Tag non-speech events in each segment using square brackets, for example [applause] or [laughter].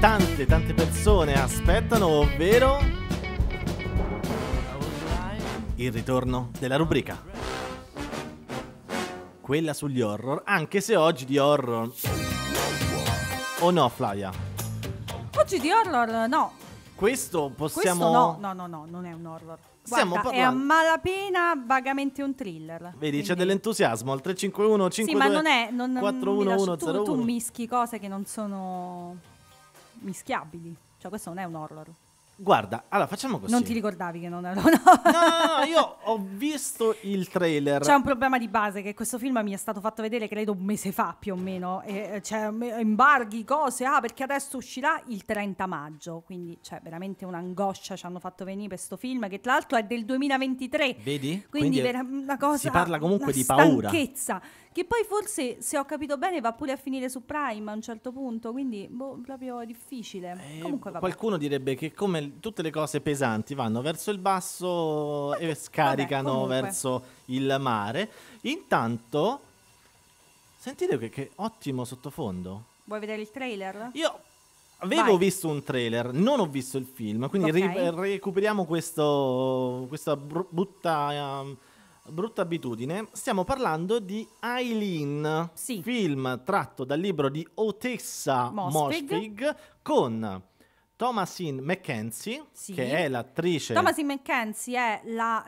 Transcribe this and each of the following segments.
tante, tante persone aspettano, ovvero il ritorno della rubrica. Quella sugli horror, anche se oggi di horror... O oh no, Flavia? Oggi di horror no. Questo possiamo... Questo no, no, no, no, non è un horror. Guarda, parlando... è a malapena vagamente un thriller. Vedi, quindi... c'è dell'entusiasmo al 351 52 Sì, ma non è non, 41101. Tu, tu mischi cose che non sono mischiabili. Cioè questo non è un horror. Guarda, allora facciamo così. Non ti ricordavi che non ero. [laughs] No. no, no, no, io ho visto il trailer. C'è un problema di base che questo film mi è stato fatto vedere credo un mese fa più o meno. E, cioè, imbarghi, cose. Ah, perché adesso uscirà il 30 maggio. Quindi c'è cioè, veramente un'angoscia ci hanno fatto venire questo film, che tra l'altro è del 2023. Vedi? Quindi, quindi una cosa. Si parla comunque di paura. Stanchezza. Che poi forse, se ho capito bene, va pure a finire su Prime a un certo punto. Quindi, boh, proprio difficile. Eh, comunque, vabbè. Qualcuno direbbe che come tutte le cose pesanti vanno verso il basso e scaricano vabbè, verso il mare. Intanto, sentite che, che ottimo sottofondo. Vuoi vedere il trailer? Io Avevo Vai. visto un trailer, non ho visto il film, quindi okay. ri- recuperiamo questo, questa br- brutta, uh, ehm, brutta, abitudine. Stiamo parlando di Eileen, sì. film tratto dal libro di Otessa Mosfig, Mosfig con Thomasin McKenzie, sì. che è l'attrice. Thomasin McKenzie è la,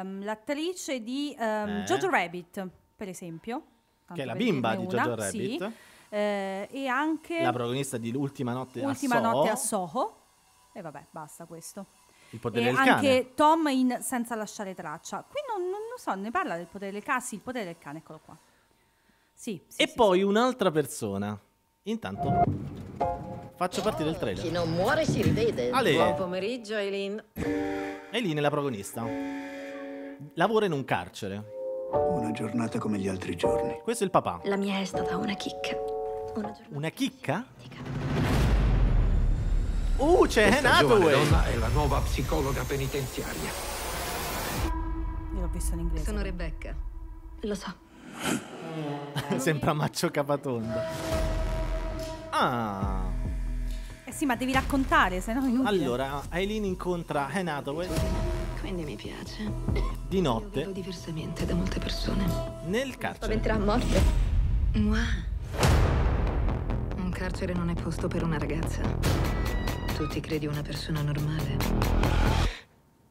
ehm, l'attrice di ehm, eh. Jojo Rabbit, per esempio. Che è la bimba di Jojo Rabbit. Sì. Eh, e anche. La protagonista di L'ultima notte Ultima a Soho. notte a Soho. E vabbè, basta questo. Il potere e del anche cane. Tom in Senza lasciare traccia. Qui non, non lo so, ne parla del potere del cane. Sì, il potere del cane, eccolo qua. Sì. sì e sì, poi un'altra persona. Intanto. Faccio partire il trailer. Chi non muore si rivede. Ale. Buon pomeriggio, Eileen. Eileen è la protagonista. Lavora in un carcere. Una giornata come gli altri giorni. Questo è il papà. La mia è stata una chicca. Una, una chicca? Uh, c'è Questa Hathaway! Eh. donna è la nuova psicologa penitenziaria. Io l'ho vista in inglese. Sono Rebecca. Lo so. [laughs] Sembra Maccio Capatondo. Ah sì, ma devi raccontare, sennò no inutile. Allora, Aileen incontra Anne Hathaway. Quindi mi piace. Di notte. Io diversamente da molte persone. Nel carcere. Sto a morte. Un carcere non è posto per una ragazza. Tu ti credi una persona normale?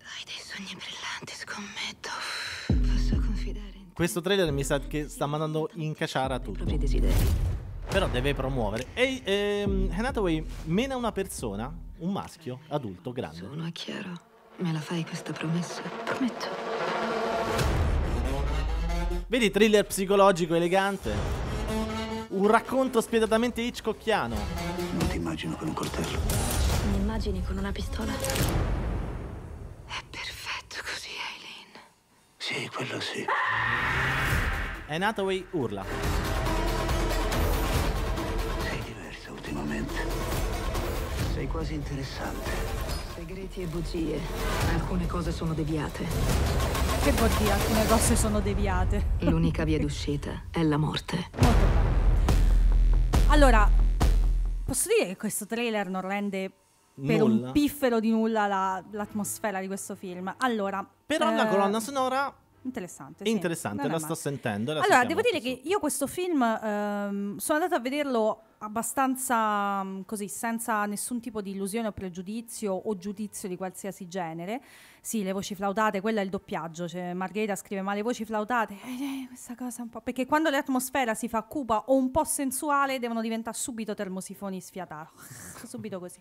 Hai dei sogni brillanti, scommetto. Posso confidare in te. Questo trailer mi sa che sta mandando in caciara tutto. I propri desideri. Però deve promuovere. Ehi, ehm, Hathaway mena una persona, un maschio, adulto, grande. Sono chiaro. Me la fai questa promessa? Prometto. Vedi, thriller psicologico elegante. Un racconto spietatamente hitchcockiano. Non ti immagino con un coltello. Mi immagini con una pistola? È perfetto così, Eileen. Sì, quello sì. E Hathaway urla. Sei quasi interessante. Segreti e bugie. Alcune cose sono deviate. Che bugie, alcune cose sono deviate? L'unica via [laughs] d'uscita è la morte. Allora, posso dire che questo trailer non rende per nulla. un piffero di nulla la, l'atmosfera di questo film. Allora, però eh, la colonna sonora Interessante. Sì. Interessante, la sto sentendo. La allora, devo dire stesso. che io questo film ehm, sono andata a vederlo abbastanza mm, così, senza nessun tipo di illusione o pregiudizio o giudizio di qualsiasi genere. Sì, le voci flautate, quello è il doppiaggio. Cioè, Margherita scrive: Ma le voci flautate, eh, eh, questa cosa un po'. Perché quando l'atmosfera si fa cupa o un po' sensuale, devono diventare subito termosifoni sfiatati. [laughs] subito così.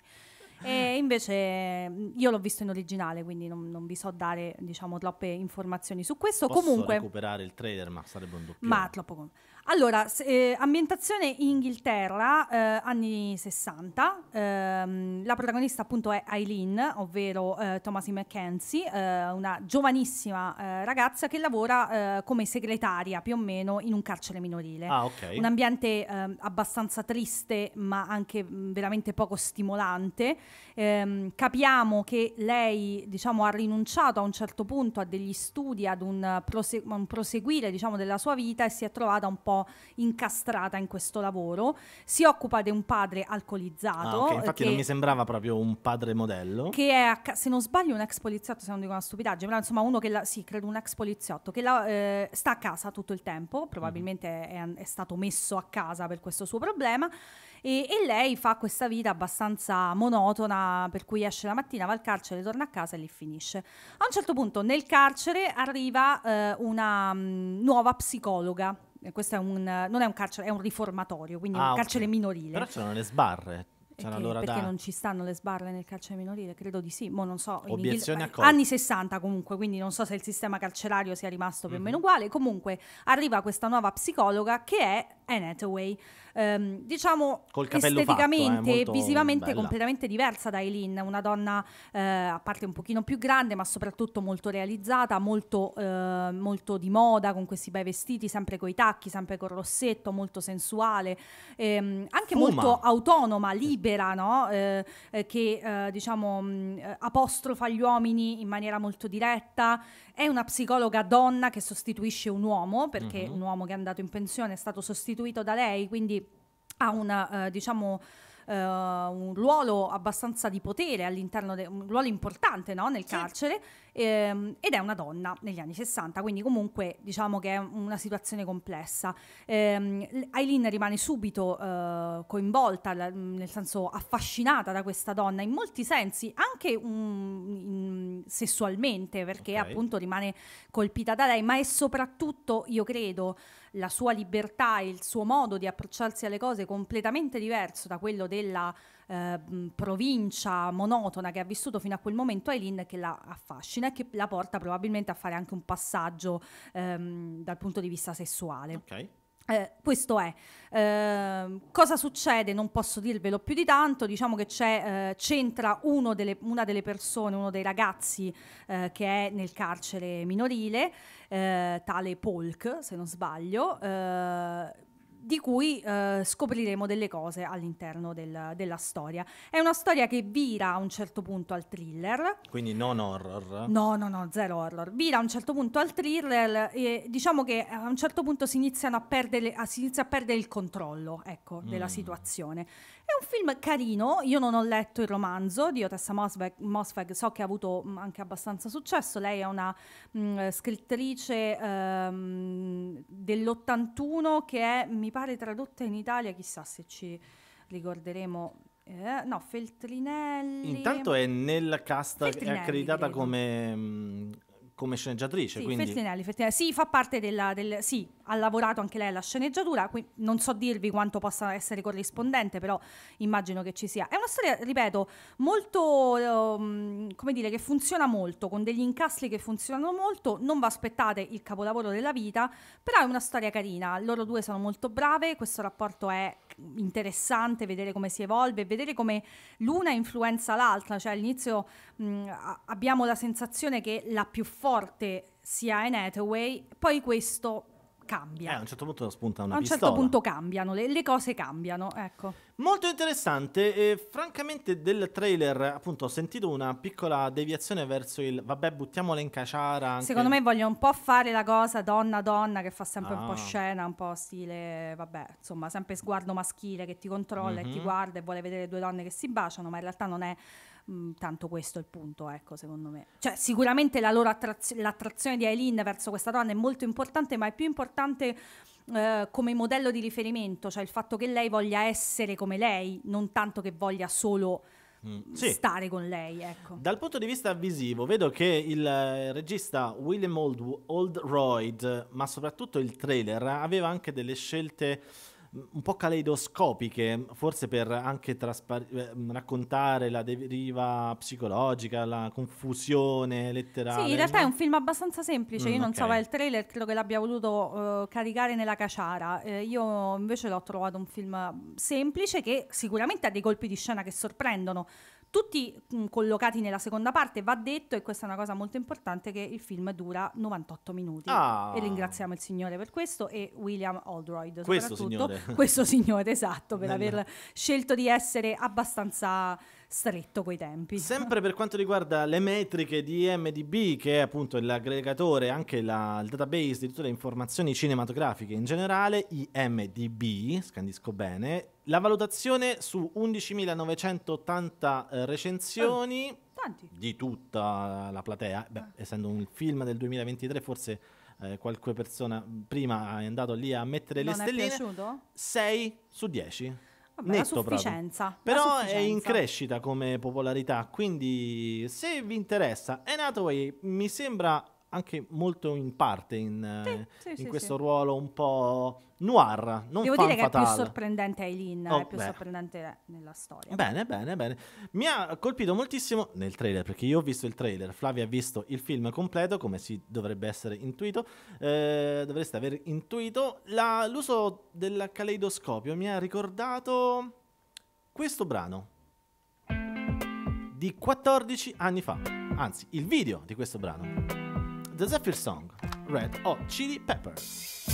E invece mm, io l'ho visto in originale, quindi non, non vi so dare diciamo, troppe informazioni su questo. Posso Comunque, recuperare il trailer, ma sarebbe un doppio. Ma troppo. Allora, eh, ambientazione Inghilterra, eh, anni 60. Ehm, la protagonista appunto è Eileen, ovvero eh, Thomasy McKenzie, eh, una giovanissima eh, ragazza che lavora eh, come segretaria più o meno in un carcere minorile. Ah, ok. Un ambiente ehm, abbastanza triste, ma anche mm, veramente poco stimolante. Ehm, capiamo che lei diciamo, ha rinunciato a un certo punto a degli studi, ad un, prose un proseguire diciamo, della sua vita e si è trovata un po' incastrata in questo lavoro. Si occupa di un padre ah, alcolizzato. Ah, okay. Infatti eh, che, non mi sembrava proprio un padre modello. Che è, se non sbaglio, un ex poliziotto, se non dico una stupidaggine, però insomma uno che, la, sì, credo un ex poliziotto, che la, eh, sta a casa tutto il tempo, probabilmente mm. è, è stato messo a casa per questo suo problema. E, e, lei fa questa vita abbastanza monotona, per cui esce la mattina, va al carcere, torna a casa e lì finisce. A un certo punto nel carcere arriva eh, una mh, mm, nuova psicologa. Questo è un, non è un carcere, è un riformatorio, quindi ah, un carcere okay. minorile. Però c'erano le sbarre. Eh, perché, perché non ci stanno le sbarre nel carcere minorile? Credo di sì, mo non so. Obiezioni Inghil- eh, anni 60 comunque, quindi non so se il sistema carcerario sia rimasto più mm-hmm. o mhm. meno uguale. Comunque arriva questa nuova psicologa che è Anne Hathaway. Um, ehm, diciamo eh, esteticamente e eh, visivamente bella. completamente diversa da Eileen, una donna eh, a parte un pochino più grande ma soprattutto molto realizzata, molto, eh, molto di moda, con questi bei vestiti, sempre coi tacchi, sempre col rossetto, molto sensuale, ehm, anche Fuma. molto autonoma, libera, no? Eh, eh, che diciamo mh, mm, apostrofa gli uomini in maniera molto diretta. È una psicologa donna che sostituisce un uomo, perché mm-hmm. un uomo che è andato in pensione è stato sostituito costituito da lei, quindi ha una, eh, diciamo, eh, un ruolo abbastanza di potere all'interno, un ruolo importante no? nel carcere. Sì ehm, ed è una donna negli anni 60, quindi comunque diciamo che è una situazione complessa. Ehm, Aileen rimane subito eh, coinvolta, mm, nel senso affascinata da questa donna in molti sensi, anche um, in, sessualmente, perché okay. appunto rimane colpita da lei, ma è soprattutto, io credo, la sua libertà e il suo modo di approcciarsi alle cose completamente diverso da quello della Ehm, provincia monotona che ha vissuto fino a quel momento Eileen che la affascina e che la porta probabilmente a fare anche un passaggio ehm, dal punto di vista sessuale. Okay. Eh, questo è. Eh, cosa succede? Non posso dirvelo più di tanto, diciamo che c'è, eh, c'entra delle, una delle persone, uno dei ragazzi eh, che è nel carcere minorile, eh, tale Polk, se non sbaglio di cui eh, scopriremo delle cose all'interno del, della storia. È una storia che vira a un certo punto al thriller. Quindi non horror? No, no, no, zero horror. Vira a un certo punto al thriller e diciamo che a un certo punto si, iniziano a perdere, a, si inizia a perdere il controllo ecco, della mm. situazione un film carino, io non ho letto il romanzo di Otessa Mosfeg, Mosfeg so che ha avuto mm, anche abbastanza successo, lei è una mh, mm, scrittrice ehm, dell'81 che è, mi pare, tradotta in Italia, chissà se ci ricorderemo eh, no, Feltrinelli. Intanto è nella casta è accreditata come, mm, come sceneggiatrice. Sì, quindi... Feltrinelli, Feltrinelli. Sì, fa parte della, del, sì, ha lavorato anche lei alla sceneggiatura, non so dirvi quanto possa essere corrispondente, però immagino che ci sia. È una storia, ripeto, molto, um, come dire, che funziona molto, con degli incastri che funzionano molto, non vi aspettate il capolavoro della vita, però è una storia carina, loro due sono molto brave, questo rapporto è interessante, vedere come si evolve, vedere come l'una influenza l'altra, cioè all'inizio mh, abbiamo la sensazione che la più forte sia Anne Hathaway, poi questo cambia. Eh, a un certo punto spunta una a pistola. A un certo punto cambiano, le, le cose cambiano, ecco. Molto interessante, e, francamente del trailer appunto ho sentito una piccola deviazione verso il vabbè buttiamola in caciara. Anche... Secondo me vogliono un po' fare la cosa donna donna che fa sempre ah. un po' ah. scena, un po' stile vabbè insomma sempre sguardo maschile che ti controlla mm-hmm. e ti mhm. guarda e vuole vedere due donne che si baciano ma in realtà non è Mm, tanto questo è il punto, ecco, secondo me. Cioè, sicuramente la loro attrazio- l'attrazione di Eileen verso questa donna è molto importante, ma è più importante eh, come modello di riferimento, cioè il fatto che lei voglia essere come lei, non tanto che voglia solo... Mm, mm sì. stare con lei. Ecco. Dal punto di vista visivo, vedo che il eh, regista William Old- Oldroyd, ma soprattutto il trailer, aveva anche delle scelte un po' caleidoscopiche, forse per anche traspar- eh, raccontare la deriva psicologica, la confusione letterale. Sì, in realtà è un film abbastanza semplice. Mm, io non okay. so, è il trailer credo che l'abbia voluto uh, caricare nella caciara. Eh, io invece l'ho trovato un film semplice che sicuramente ha dei colpi di scena che sorprendono tutti mh, collocati nella seconda parte, va detto, e questa è una cosa molto importante, che il film dura 98 minuti. Ah. E ringraziamo il signore per questo e William Aldroyd questo soprattutto. Signore. Questo signore, [laughs] esatto, per aver scelto di essere abbastanza stretto coi tempi. [laughs] Sempre per quanto riguarda le metriche di MDB, che è appunto l'aggregatore, anche la, il database di tutte le informazioni cinematografiche in generale, IMDB, scandisco bene, la valutazione su 11.980 eh, recensioni eh, di tutta la platea, Beh, eh. essendo un film del 2023 forse eh, qualche persona prima è andato lì a mettere non le stelline, 6 su 10. Vabbè, Netto, sufficienza. Però sufficienza. è in crescita come popolarità, quindi se vi interessa, Anataway mi sembra anche molto in parte in, sì, eh, sì, in sì, questo ruolo un po' noir. Non Devo dire che fatale. è più sorprendente Eileen, oh, è più beh. sorprendente nella storia. Bene, bene, bene. Mi ha colpito moltissimo nel trailer, perché io ho visto il trailer, Flavia ha visto il film completo, come si dovrebbe essere intuito, eh, dovreste aver intuito, la, l'uso del caleidoscopio mi ha ricordato questo brano di 14 anni fa, anzi il video di questo brano. the Zephyr Song, Red Hot Chili Peppers.